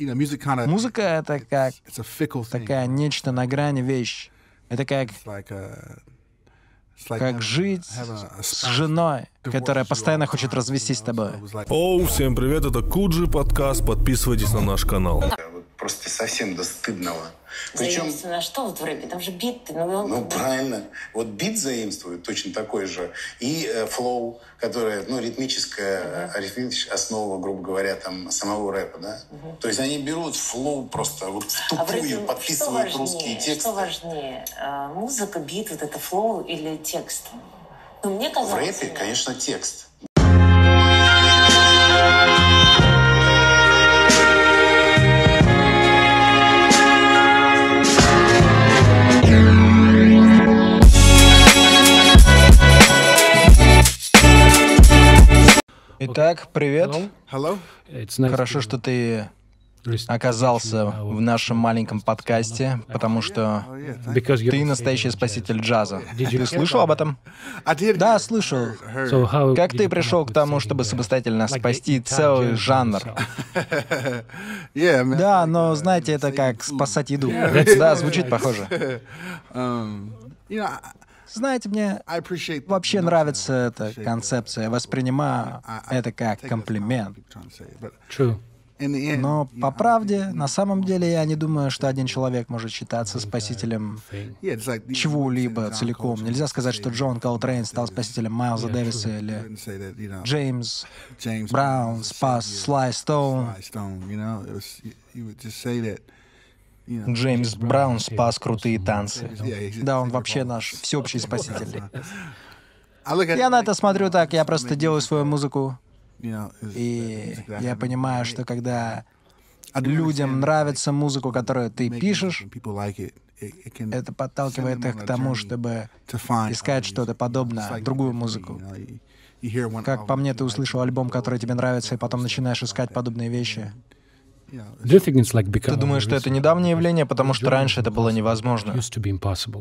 Музыка — это как такая нечто на грани вещь. Это как, как жить с женой, которая постоянно хочет развестись с тобой. Оу, всем привет, это Куджи подкаст. Подписывайтесь на наш канал просто совсем до стыдного. Причем... на что вот в рэпе? Там же бит. Ну, ну правильно. Вот бит заимствует точно такой же. И э, флоу, которая, ну, ритмическая, uh-huh. Э, ритмическая основа, грубо говоря, там, самого рэпа, да? Uh-huh. То есть они берут флоу просто вот в а тупую, а подписывают важнее, русские тексты. Что важнее, э, музыка, бит, вот это флоу или текст? Ну, мне казалось... В рэпе, мне... конечно, текст. Итак, привет. Хорошо, что ты оказался в нашем маленьком подкасте, oh, потому что oh, ты настоящий спаситель джаза. Ты слышал об этом? Да, слышал. Как ты пришел к тому, чтобы самостоятельно спасти целый жанр? Да, но знаете, это как спасать еду. Да, звучит похоже. Um, знаете, мне вообще нравится эта концепция. Я воспринимаю это как комплимент. True. Но по правде, на самом деле, я не думаю, что один человек может считаться спасителем чего-либо целиком. Нельзя сказать, что Джон Колтрейн стал спасителем Майлза Дэвиса или Джеймс Браун спас Слай Стоун. Джеймс Браун спас крутые танцы. Да, он вообще наш всеобщий спаситель. А я на это смотрю так, я просто делаю свою музыку, и я понимаю, что когда людям нравится музыку, которую ты пишешь, это подталкивает их к тому, чтобы искать что-то подобное, другую музыку. Как по мне, ты услышал альбом, который тебе нравится, и потом начинаешь искать подобные вещи. Ты думаешь, что это недавнее явление, потому что раньше это было невозможно.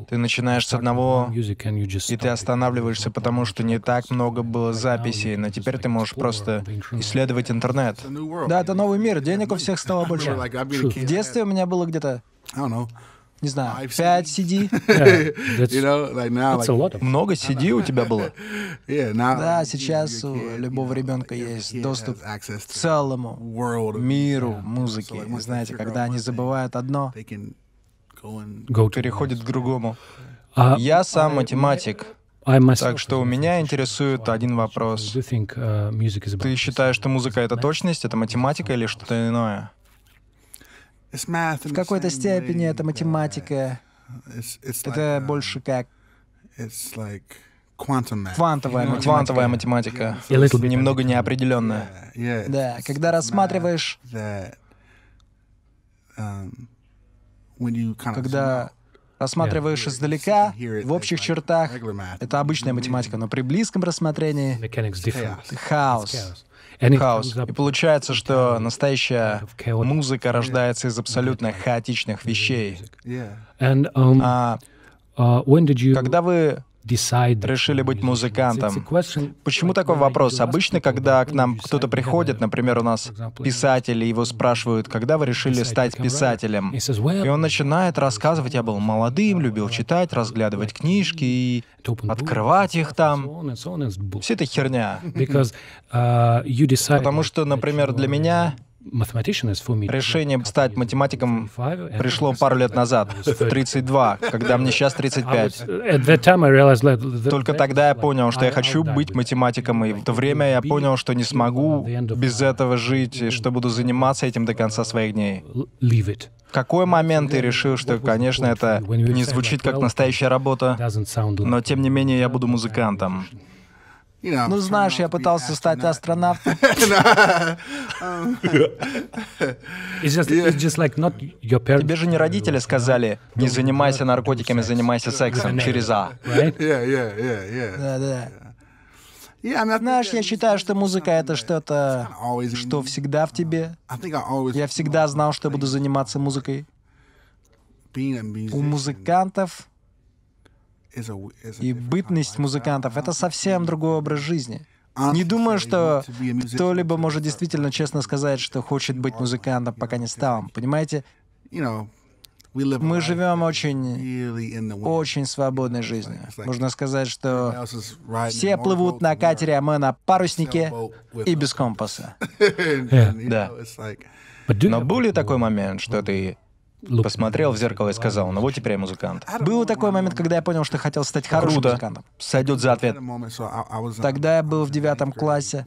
Ты начинаешь с одного, и ты останавливаешься, потому что не так много было записей, но теперь ты можешь просто исследовать интернет. Да, это новый мир, денег у всех стало больше. В детстве у меня было где-то не знаю, 5 CD. Много CD у тебя было? да, сейчас у любого ребенка есть доступ к целому миру музыки. Вы знаете, когда они забывают одно, переходят к другому. А Я сам математик. Так что у меня интересует один вопрос. Uh, Ты считаешь, что музыка — это точность, это математика или что-то иное? В какой-то степени это uh, математика. Это uh, больше как квантовая математика. Немного неопределенная. Да, когда рассматриваешь... Um, когда рассматриваешь издалека, в общих чертах, это обычная математика, но при близком рассмотрении — хаос хаос. И получается, что настоящая музыка рождается из абсолютно хаотичных вещей. Um, а uh, когда вы решили быть музыкантом. Почему такой вопрос? Обычно, когда к нам кто-то приходит, например, у нас писатели, его спрашивают, когда вы решили стать писателем? И он начинает рассказывать, я был молодым, любил читать, разглядывать книжки и открывать их там. Все это херня. Uh, Потому что, например, для меня Решение стать математиком пришло пару лет назад, в 32, когда мне сейчас 35. Uh, Только тогда я понял, что я хочу быть математиком, и в то время я понял, что не смогу без этого жить, и что буду заниматься этим до конца своих дней. В какой момент ты решил, что, конечно, это не звучит как настоящая работа, но тем не менее я буду музыкантом? Ну, знаешь, я пытался стать астронавтом. Тебе же не родители сказали, не занимайся наркотиками, занимайся сексом через А. Да-да. Знаешь, я считаю, что музыка — это что-то, что всегда в тебе. Я всегда знал, что буду заниматься музыкой. У музыкантов и бытность музыкантов — это совсем другой образ жизни. Не думаю, что кто-либо может действительно честно сказать, что хочет быть музыкантом, пока не стал. Понимаете? Мы живем очень, очень свободной жизнью. Можно сказать, что все плывут на катере, а мы на паруснике и без компаса. Yeah. Да. Но был ли такой момент, что ты Посмотрел в зеркало и сказал, ну вот теперь я музыкант. Был такой момент, когда я понял, что хотел стать хорошим Круто. музыкантом. Сойдет за ответ. Тогда я был в девятом классе.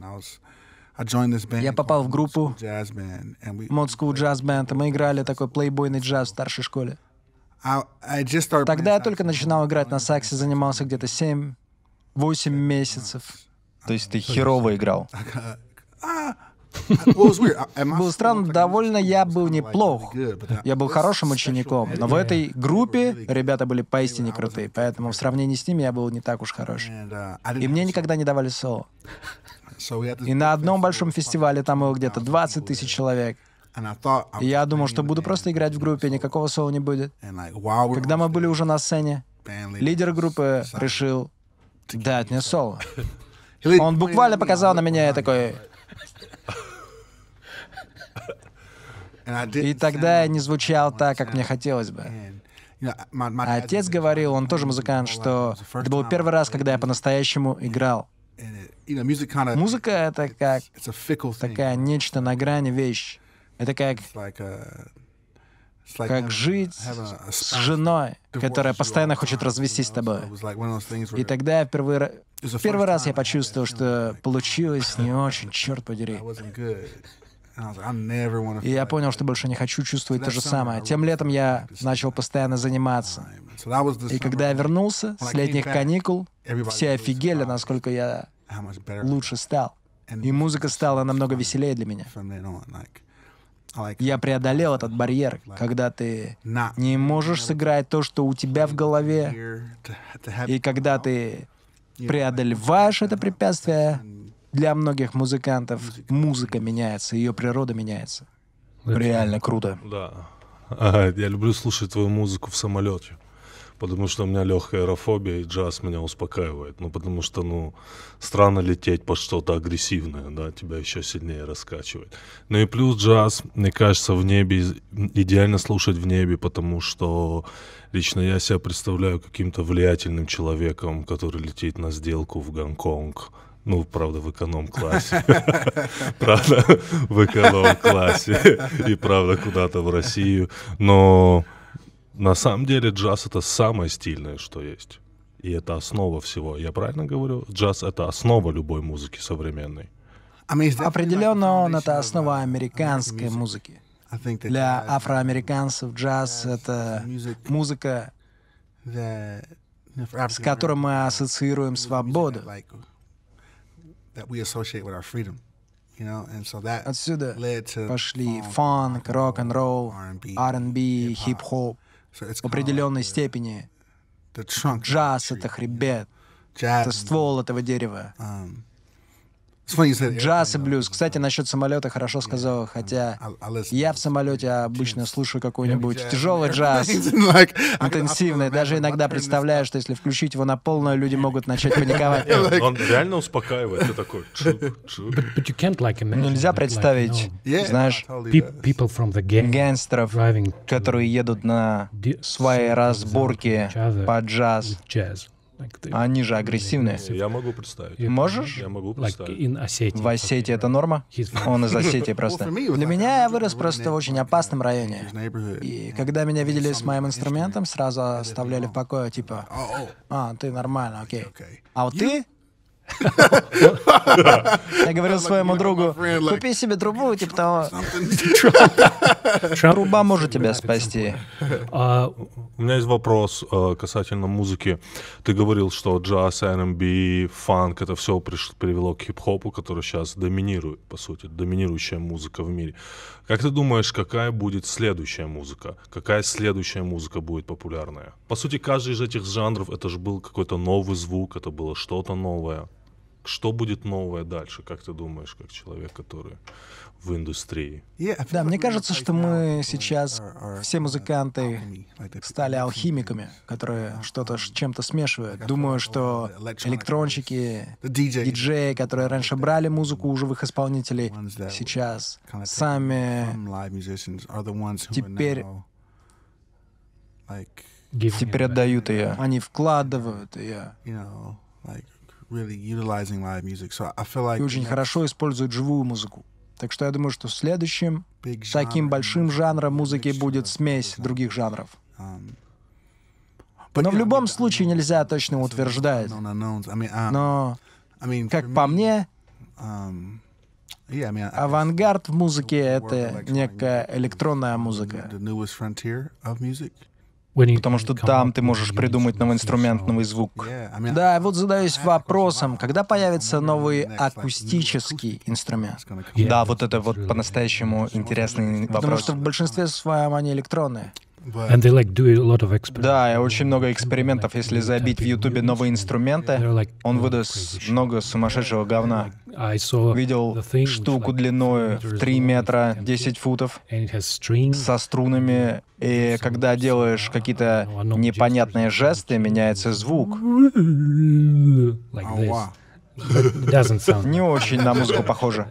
Я попал в группу Mod School Jazz Band, и мы играли такой плейбойный джаз в старшей школе. Тогда я только начинал играть на саксе, занимался где-то 7-8 месяцев. То есть ты херово играл? Было а, а странно, довольно я был неплох. Я был хорошим учеником, но в этой группе ребята были поистине крутые, поэтому в сравнении с ними я был не так уж хорош. И мне никогда не давали соло. И на одном большом фестивале там было где-то 20 тысяч человек. И я думал, что буду просто играть в группе, никакого соло не будет. Когда мы были уже на сцене, лидер группы решил дать мне соло. Он буквально показал на меня и такой, И тогда я не звучал так, как мне хотелось бы. отец говорил, он тоже музыкант, что это был первый раз, когда я по-настоящему играл. Музыка — это как такая нечто на грани вещь. Это как как жить с женой, которая постоянно хочет развестись с тобой. И тогда я впервые... Первый раз я почувствовал, что oh, получилось не очень, черт подери. И я понял, что больше не хочу чувствовать то же самое. Тем летом я начал постоянно заниматься. И когда я вернулся с летних каникул, все офигели, насколько я лучше стал. И музыка стала намного веселее для меня. Я преодолел этот барьер, когда ты не можешь сыграть то, что у тебя в голове, и когда ты преодолеваешь это препятствие, для многих музыкантов музыка, музыка меняется, ее природа меняется. Это Реально круто. Да. Ага, я люблю слушать твою музыку в самолете. Потому что у меня легкая аэрофобия, и джаз меня успокаивает. Ну, потому что, ну, странно лететь под что-то агрессивное, да, тебя еще сильнее раскачивает. Ну и плюс джаз, мне кажется, в небе, идеально слушать в небе, потому что лично я себя представляю каким-то влиятельным человеком, который летит на сделку в Гонконг, ну, правда, в эконом-классе. Правда, в эконом-классе. И правда, куда-то в Россию. Но на самом деле джаз это самое стильное, что есть. И это основа всего. Я правильно говорю? Джаз это основа любой музыки современной. А Определенно он это основа американской музыки. Для афроамериканцев джаз — это музыка, с которой мы ассоциируем свободу, that we associate with our freedom. Отсюда пошли фанк, рок-н-ролл, R&B, хип-хоп в определенной степени. Джаз — это хребет, это ствол этого дерева. Um, Джаз и блюз. Кстати, насчет самолета хорошо сказал, хотя а, а я в самолете обычно слушаю какой-нибудь тяжелый джаз, а интенсивный. Даже иногда представляю, что если включить его на полную, люди могут начать паниковать. Он реально успокаивает. Ты такой... Нельзя представить, знаешь, гангстеров, которые едут на свои разборки по джаз. А они же агрессивные. Я могу представить. Можешь? Я могу представить. В Осетии это норма? Он из Осетии просто. Для меня я вырос просто в очень опасном районе. И когда меня видели с моим инструментом, сразу оставляли в покое, типа, oh, oh. а, ты нормально, окей. А вот ты я говорил своему другу, купи себе трубу, типа того. Труба может тебя спасти. А, у меня есть вопрос э, касательно музыки. Ты говорил, что джаз, R&B, фанк, это все привело к хип-хопу, который сейчас доминирует, по сути, доминирующая музыка в мире. Как ты думаешь, какая будет следующая музыка? Какая следующая музыка будет популярная? По сути, каждый из этих жанров, это же был какой-то новый звук, это было что-то новое что будет новое дальше, как ты думаешь, как человек, который в индустрии? Да, мне кажется, что мы э, сейчас э, э, все музыканты стали алхимиками, которые что-то чем-то смешивают. Думаю, что электронщики, диджеи, которые раньше брали музыку у живых исполнителей, сейчас сами теперь теперь отдают ее. Они вкладывают ее очень хорошо используют живую музыку. Так что я думаю, что в следующем таким большим жанром музыки будет смесь других жанров. Um, Но в любом случае нельзя точно утверждать. Uh, Но, как по мне, um, авангард в музыке — это некая электронная музыка. Потому что там ты можешь придумать новоинструментный звук. Да, я вот задаюсь вопросом, когда появится новый акустический инструмент? Да, вот это вот по-настоящему интересный вопрос. Потому что в большинстве своем они электронные. And they like do a lot of да, и очень много экспериментов. Если забить в Ютубе новые инструменты, он выдаст много сумасшедшего говна. Видел штуку длиной в 3 метра 10 футов со струнами, и когда делаешь какие-то uh, непонятные жесты, меняется звук. Like this. Doesn't sound. Не очень на музыку похоже.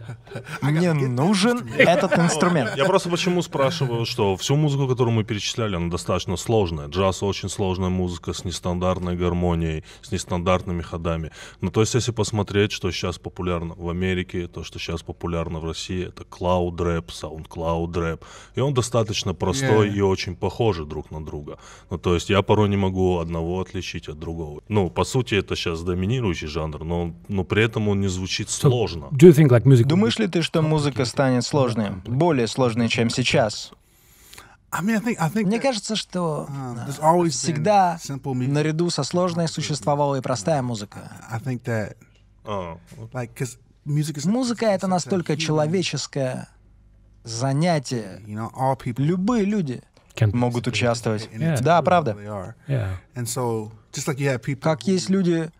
Мне нужен этот инструмент. Я просто почему спрашиваю, что всю музыку, которую мы перечисляли, она достаточно сложная. Джаз очень сложная музыка с нестандартной гармонией, с нестандартными ходами. Ну, то есть, если посмотреть, что сейчас популярно в Америке, то, что сейчас популярно в России, это клауд рэп, саундклауд rap, И он достаточно простой yeah. и очень похожи друг на друга. Ну, то есть, я порой не могу одного отличить от другого. Ну, по сути, это сейчас доминирующий жанр, но он но при этом он не звучит сложно. Думаешь ли ты, что музыка станет сложной? Более сложной, чем сейчас? Мне кажется, что uh, всегда наряду со сложной существовала и простая музыка. А, музыка — это настолько человеческое занятие. Любые люди могут участвовать. Да, правда. Как есть люди,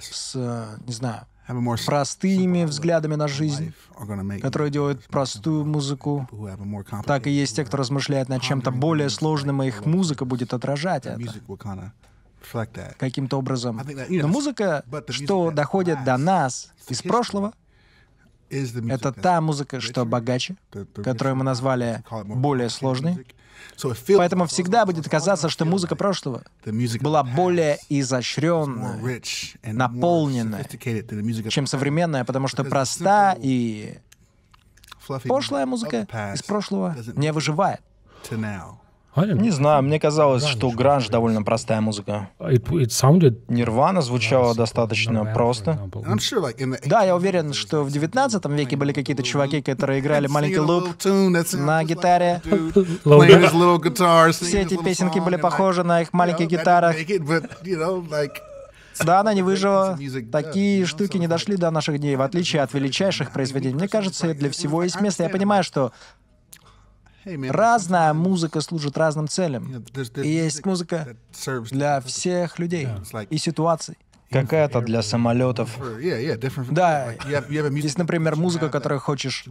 с, э, не знаю, простыми взглядами на жизнь, которые делают простую музыку. Так и есть те, кто размышляет над чем-то более сложным, и их музыка будет отражать это каким-то образом. Но музыка, что доходит до нас из прошлого, это та музыка, что богаче, которую мы назвали более сложной, Поэтому всегда будет казаться, что музыка прошлого была более изощренной, наполненной, чем современная, потому что проста и пошлая музыка из прошлого не выживает. Не знаю, мне казалось, что гранж довольно простая музыка. Нирвана звучала достаточно просто. Да, я уверен, что в 19 веке были какие-то чуваки, которые играли маленький луп на гитаре. Все эти песенки были похожи на их маленьких гитарах. Да, она не выжила. Такие штуки не дошли до наших дней, в отличие от величайших произведений. Мне кажется, для всего есть место. Я понимаю, что Разная музыка служит разным целям. И есть музыка для всех людей и ситуаций. Какая-то для самолетов. Да, есть, например, музыка, которую хочешь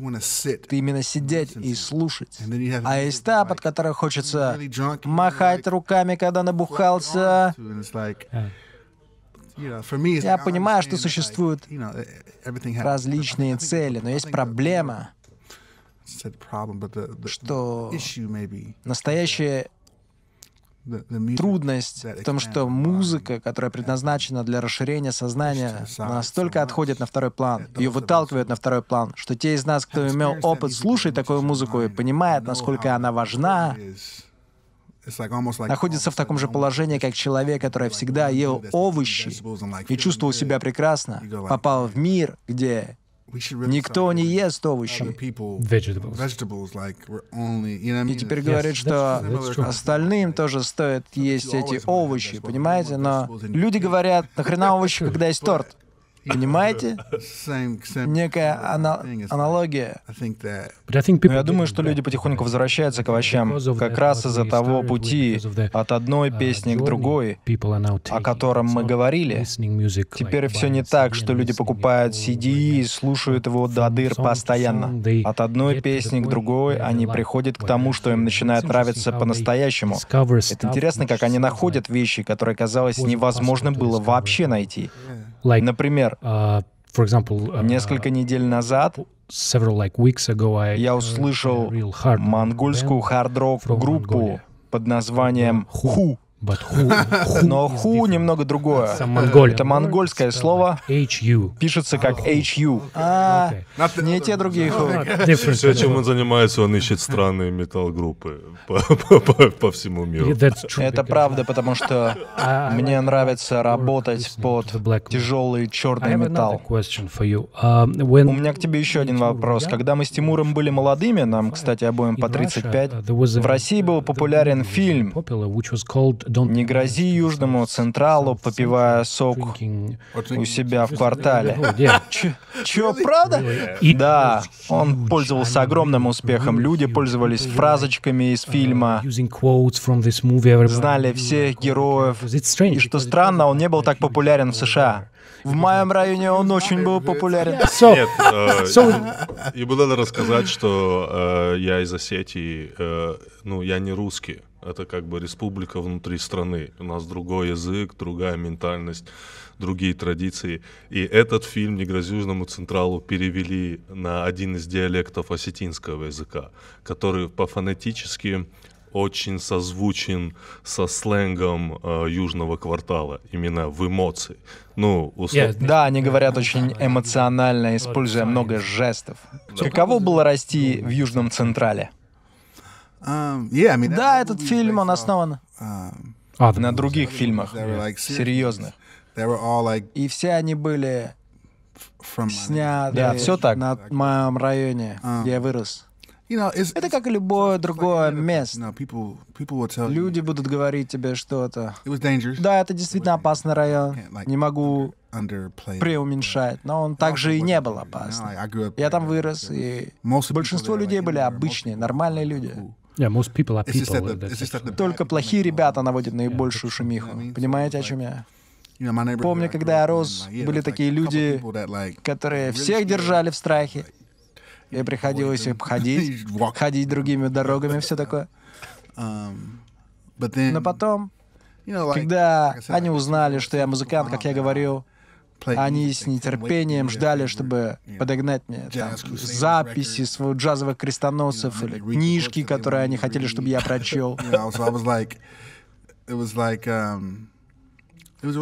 ты именно сидеть и слушать. А есть та, под которой хочется махать руками, когда набухался. Я понимаю, что существуют различные цели, но есть проблема что настоящая трудность в том, что музыка, которая предназначена для расширения сознания, настолько отходит на второй план, ее выталкивают на второй план, что те из нас, кто имел опыт слушать такую музыку и понимает, насколько она важна, находится в таком же положении, как человек, который всегда ел овощи и чувствовал себя прекрасно, попал в мир, где Никто не ест овощи. И теперь говорит, что остальным тоже стоит есть эти овощи, понимаете? Но люди говорят, нахрена овощи, когда есть торт? Понимаете? Некая ана- аналогия. Но ну, я думаю, что люди потихоньку возвращаются к овощам как раз из-за того пути от одной uh, песни к другой, о котором мы говорили. Теперь все не так, что люди покупают CD и слушают его до дыр постоянно. От одной песни к другой они приходят к тому, что им начинает нравиться по-настоящему. Это интересно, как они находят вещи, которые, казалось, невозможно было вообще найти. Like, Например, uh, for example, uh, несколько недель назад several, like, weeks ago, I, я услышал монгольскую хард-рок группу под названием Ху. But Но ху немного другое. Это монгольское слово. HU. Пишется как HU. Oh, а, не те другие ху. Все, чем он занимается, он ищет странные метал группы по всему миру. Это правда, потому что мне нравится работать под тяжелый черный металл. Um, У меня к тебе еще один вопрос. Когда мы с Тимуром были молодыми, нам, кстати, обоим по 35, uh, в России был популярен фильм не грози Южному Централу, попивая сок у себя в квартале. Че, правда? Да, он пользовался огромным успехом. Люди пользовались фразочками из фильма, uh, знали всех oh, героев. И что странно, он не был так популярен в США. В моем районе он очень был популярен. Нет, э, so... ему надо рассказать, что э, я из Осетии, э, ну, я не русский. Это как бы республика внутри страны. У нас другой язык, другая ментальность, другие традиции. И этот фильм негрозюжному централу перевели на один из диалектов осетинского языка, который по фонетически очень созвучен со сленгом э, южного квартала, именно в эмоции. Ну, услов... yeah, да, они говорят очень эмоционально, используя много жестов. Каково было расти ну, в южном централе? Um, да, этот фильм, он основан um, на других фильмах, серьезных. И все они были сняты да, все так. на моем районе, um, где я вырос. Это как и любое другое место. Люди будут говорить тебе что-то. Да, это действительно опасный район. Не могу преуменьшать, но он также и не был опасным. Я там вырос, и большинство людей были обычные, нормальные люди. Yeah, most people are people. The, Только плохие ребята наводят наибольшую yeah, шумиху. Понимаете, о чем я? Помню, когда я рос, были такие люди, которые всех держали в страхе. И приходилось их обходить, ходить другими дорогами, все такое. Um, Но потом, когда они узнали, что я музыкант, как я говорил, они с нетерпением ждали, чтобы подогнать мне там, записи своих джазовых крестоносцев или книжки, которые они хотели, чтобы я прочел. Um,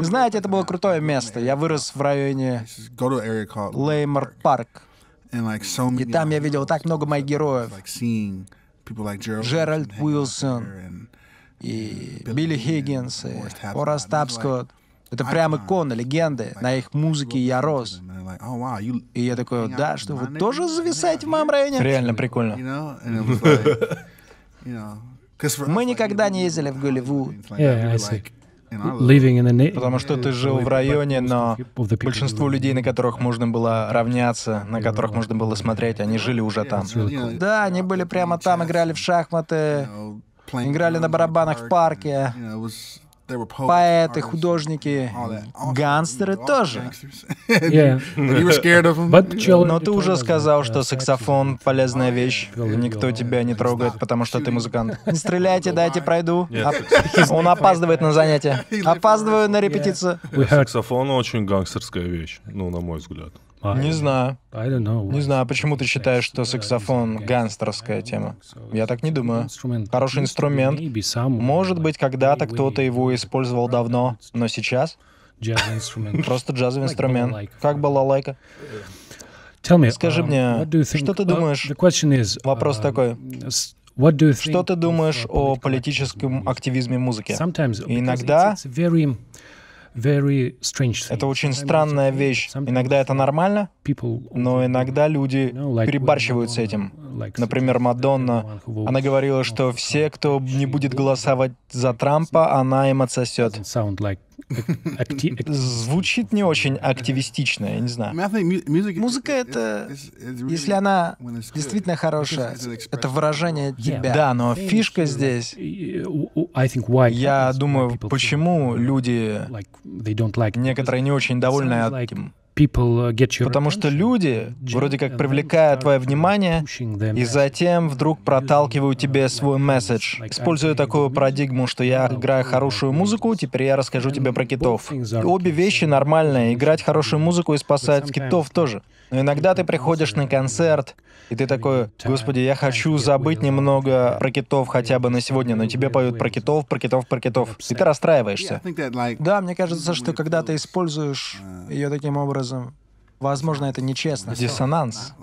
Знаете, это было крутое место. Я вырос в районе Леймор Парк. И там я видел так много моих героев. Джеральд Уилсон, и Билли Хиггинс, и Орас Тапскотт. Это прям икона, легенды. На их музыке я рос. Oh, И я такой, да, что вы тоже зависаете в моем районе? Реально прикольно. Мы никогда не ездили в Голливуд. Потому что ты жил в районе, но большинство людей, на которых можно было равняться, на которых можно было смотреть, они жили уже там. Да, они были прямо там, играли в шахматы, играли на барабанах в парке поэты, художники, гангстеры тоже. Но ты уже сказал, что саксофон — полезная вещь. Никто тебя не трогает, потому что ты музыкант. Не стреляйте, дайте пройду. Он опаздывает на занятия. Опаздываю на репетицию. Саксофон — очень гангстерская вещь, ну, на мой взгляд. Не знаю. Не знаю, почему ты считаешь, что uh, саксофон — гангстерская тема. Я так не думаю. Хороший инструмент. Может быть, когда-то кто-то его использовал давно, но сейчас... Просто джазовый инструмент. Как лайка? Скажи um, мне, что ты uh, думаешь? Вопрос um, такой. Что ты думаешь uh, о политическом активизме музыки? Иногда это очень странная вещь. Иногда это нормально, но иногда люди перебарщивают с этим. Например, Мадонна. Она говорила, что все, кто не будет голосовать за Трампа, она им отсосет. Акти... Звучит не очень активистично, я не знаю. Музыка — это, если она действительно хорошая, это выражение тебя. Да, но фишка здесь... Я думаю, почему люди, некоторые не очень довольны этим people uh, get your Потому что люди вроде как привлекают твое внимание и затем вдруг проталкивают uh, тебе свой месседж. Используя такую парадигму, что я играю uh, хорошую музыку, теперь я расскажу тебе про китов. И обе вещи нормальные. Играть хорошую музыку и спасать китов тоже. Но иногда ты приходишь на концерт, и ты такой, господи, я хочу забыть немного про китов хотя бы на сегодня, но тебе поют про китов, про китов, про китов. И ты расстраиваешься. Да, мне кажется, что когда ты используешь ее таким образом, образом, возможно, это нечестно, диссонанс.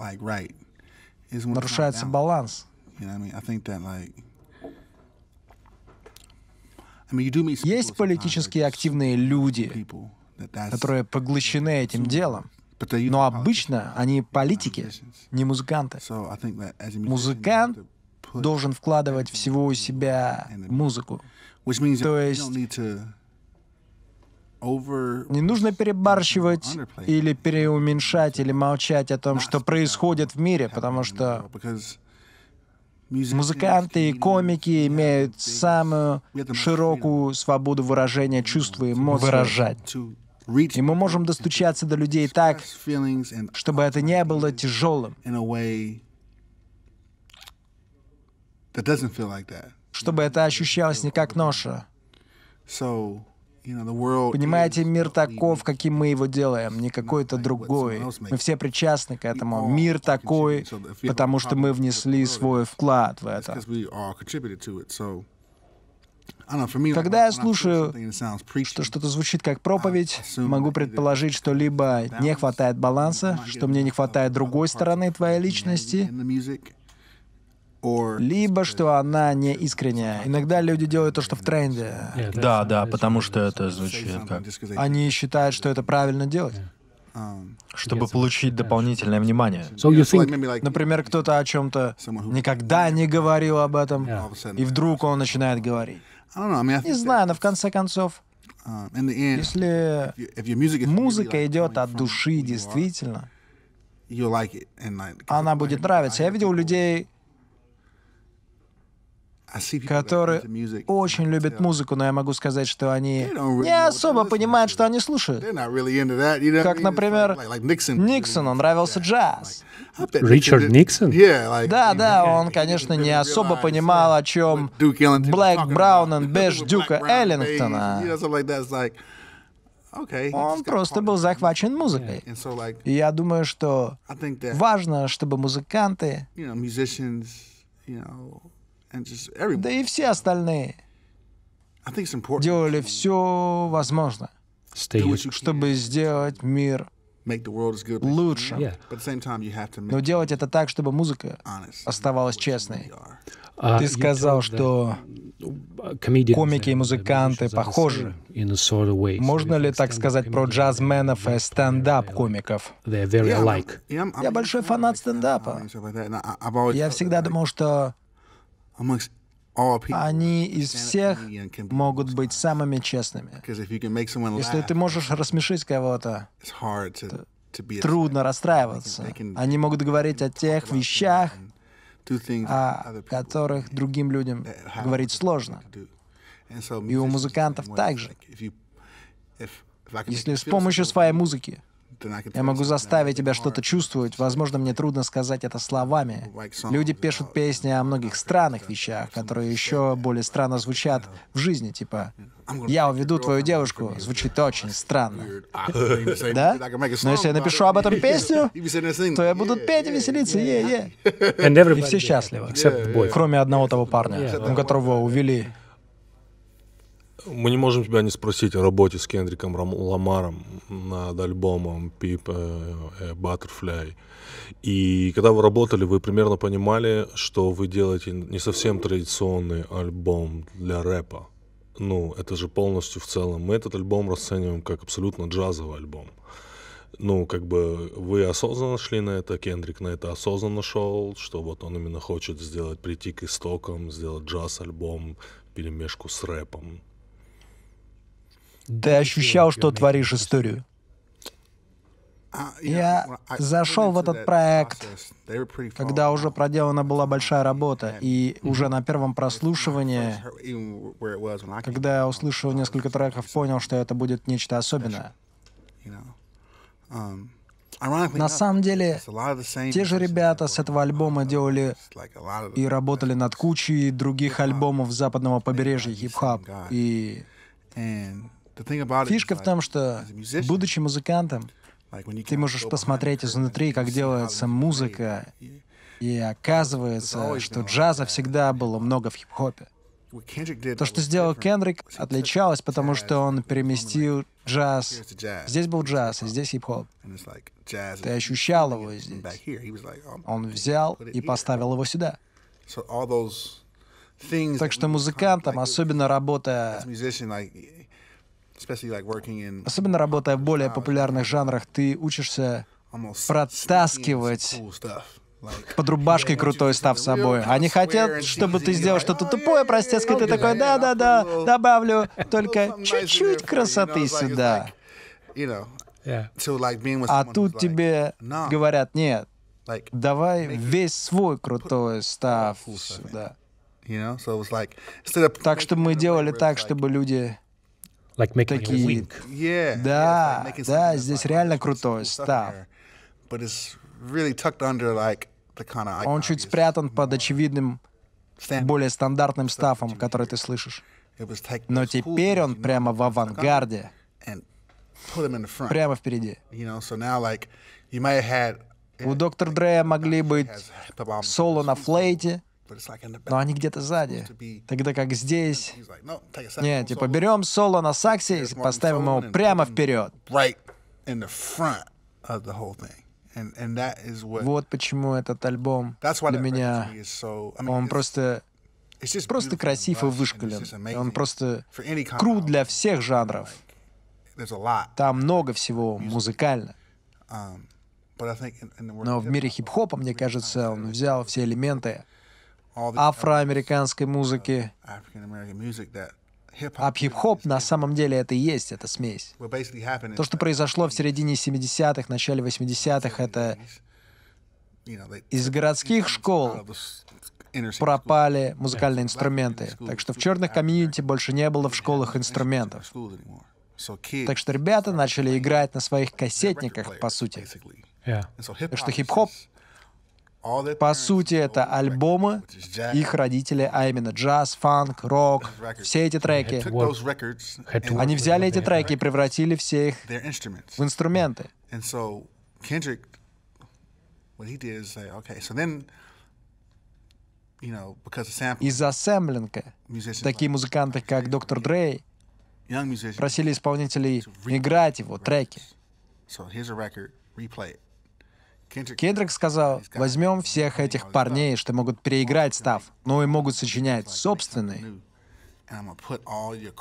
Нарушается баланс. Есть политически активные люди, которые поглощены этим делом, но обычно они политики, не музыканты. Музыкант должен вкладывать всего у себя музыку. То есть не нужно перебарщивать или переуменьшать или молчать о том, что происходит в мире, потому что Музыканты и комики имеют самую широкую свободу выражения чувств и эмоций. Выражать. И мы можем достучаться до людей так, чтобы это не было тяжелым. Чтобы это ощущалось не как ноша. Понимаете, мир таков, каким мы его делаем, не какой-то другой. Мы все причастны к этому. Мир такой, потому что мы внесли свой вклад в это. Когда я слушаю, что что-то звучит как проповедь, могу предположить, что либо не хватает баланса, что мне не хватает другой стороны твоей личности, либо что она не искренняя. Иногда люди делают то, что в тренде. Да, да, потому что это звучит как... Они считают, что это правильно делать um, чтобы получить дополнительное внимание. So think... Например, кто-то о чем-то никогда не говорил об этом, и вдруг он начинает говорить. Не знаю, но в конце концов, um, если музыка идет от души действительно, она будет нравиться. Я видел людей, которые очень любят музыку, но я могу сказать, что они не особо понимают, что они слушают. Как, например, Никсону нравился джаз. Ричард Никсон? Да, да, он, конечно, не особо понимал, о чем Блэк Браун и Беш Дюка Эллингтона. Он просто был захвачен музыкой. И я думаю, что важно, чтобы музыканты да и все остальные делали все возможное, чтобы сделать мир лучше. Но делать это так, чтобы музыка оставалась честной. А, Ты сказал, что комики и музыканты похожи. Можно ли так сказать про джазменов и стендап-комиков? Я большой фанат стендапа. Я всегда думал, что они из всех могут быть самыми честными. Если ты можешь рассмешить кого-то, трудно расстраиваться. Они могут говорить о тех вещах, о которых другим людям говорить сложно. И у музыкантов также. Если с помощью своей музыки я могу заставить тебя что-то чувствовать. Возможно, мне трудно сказать это словами. Люди пишут песни о многих странных вещах, которые еще более странно звучат в жизни, типа «Я уведу твою девушку» звучит очень странно. Да? Но если я напишу об этом песню, то я буду петь и веселиться, е-е. И все счастливы, кроме одного того парня, у которого увели мы не можем тебя не спросить о работе с Кендриком Рам- Ламаром над альбомом "Пип э, э, Баттерфляй". И когда вы работали, вы примерно понимали, что вы делаете не совсем традиционный альбом для рэпа. Ну, это же полностью в целом. Мы этот альбом расцениваем как абсолютно джазовый альбом. Ну, как бы вы осознанно шли на это, Кендрик на это осознанно шел, что вот он именно хочет сделать, прийти к истокам, сделать джаз-альбом, перемешку с рэпом. Ты ощущал, что творишь историю. А, я а, зашел в этот проект, когда уже проделана была большая работа, и уже на первом прослушивании, когда я услышал несколько треков, понял, что это будет нечто особенное. Um, на самом деле, те же ребята с этого альбома делали и работали над кучей других альбомов западного побережья хип-хап. И Фишка в том, что, будучи музыкантом, ты можешь посмотреть изнутри, как делается музыка, и оказывается, что джаза всегда было много в хип-хопе. То, что сделал Кендрик, отличалось, потому что он переместил джаз. Здесь был джаз, а здесь хип-хоп. Ты ощущал его здесь. Um, он взял и поставил его сюда. Так что музыкантам, особенно работая Особенно работая в более популярных жанрах, ты учишься протаскивать под рубашкой крутой став собой. Они хотят, чтобы ты сделал что-то oh, тупое, простецкое, ты такой, да-да-да, добавлю только чуть-чуть красоты сюда. А тут тебе говорят, нет, давай весь свой крутой став сюда. Так что мы делали так, чтобы люди Like такие... Yeah, да, yeah, like да, здесь реально крутой став. Он чуть спрятан под очевидным, более стандартным ставом, который ты слышишь. Но теперь он прямо в авангарде. Прямо впереди. У Доктора Дрея могли быть соло на флейте, но они где-то сзади. Тогда как здесь... Нет, типа берем соло на саксе и поставим его прямо вперед. Вот почему этот альбом для меня... Он просто... Просто красив и вышкален. Он просто крут для всех жанров. Там много всего музыкально. Um, но в мире хип-хопа, мне кажется, он взял все элементы афроамериканской музыки. А хип-хоп на самом деле это и есть это смесь. То, что произошло в середине 70-х, начале 80-х, это из городских школ пропали музыкальные инструменты. Так что в черных комьюнити больше не было в школах инструментов. Так что ребята начали играть на своих кассетниках, по сути. Yeah. Так что хип-хоп по сути, это альбомы их родителей, а именно джаз, фанк, рок, все эти треки. Они взяли эти треки и превратили все их в инструменты. Из-за сэмплинга такие музыканты, как Доктор Дрей, просили исполнителей играть его треки. So here's a record, replay it. Кендрик сказал, возьмем всех этих парней, что могут переиграть став, но и могут сочинять собственные.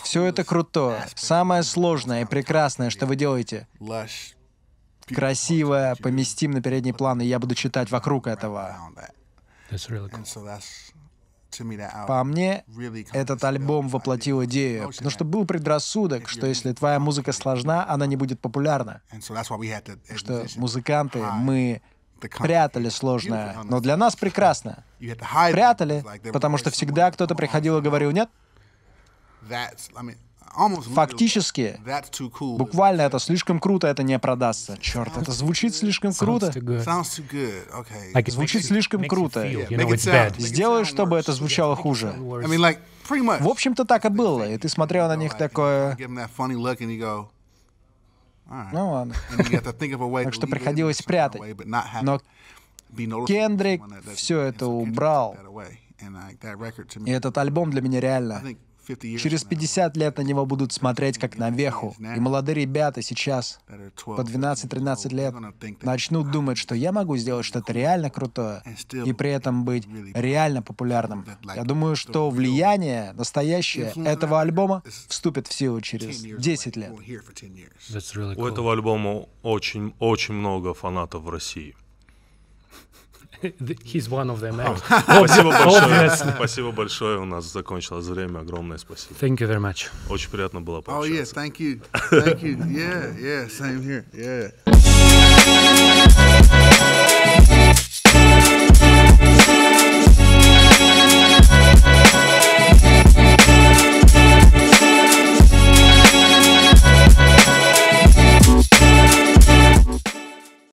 Все это круто. Самое сложное и прекрасное, что вы делаете. красивое, поместим на передний план, и я буду читать вокруг этого. That's really cool. По мне, этот альбом воплотил идею, потому что был предрассудок, что если твоя музыка сложна, она не будет популярна. Что музыканты, мы прятали сложное, но для нас прекрасно. Прятали, потому что всегда кто-то приходил и говорил, нет, Фактически, буквально это слишком круто, это не продастся. Черт, это звучит слишком круто. Звучит слишком круто. Сделай, чтобы это звучало хуже. В общем-то, так и было. И ты смотрел на них такое... Ну ладно. так что приходилось прятать. Но Кендрик все это убрал. И этот альбом для меня реально Через 50 лет на него будут смотреть как на веху. И молодые ребята сейчас, по 12-13 лет, начнут думать, что я могу сделать что-то реально крутое и при этом быть реально популярным. Я думаю, что влияние настоящее этого альбома вступит в силу через 10 лет. У этого альбома очень-очень много фанатов в России. He's one of them. спасибо большое. спасибо большое. У нас закончилось время. Огромное спасибо. Thank you very much. Очень приятно было пообщаться. Oh, yeah, thank you. Thank you. Yeah, yeah, same here. Yeah.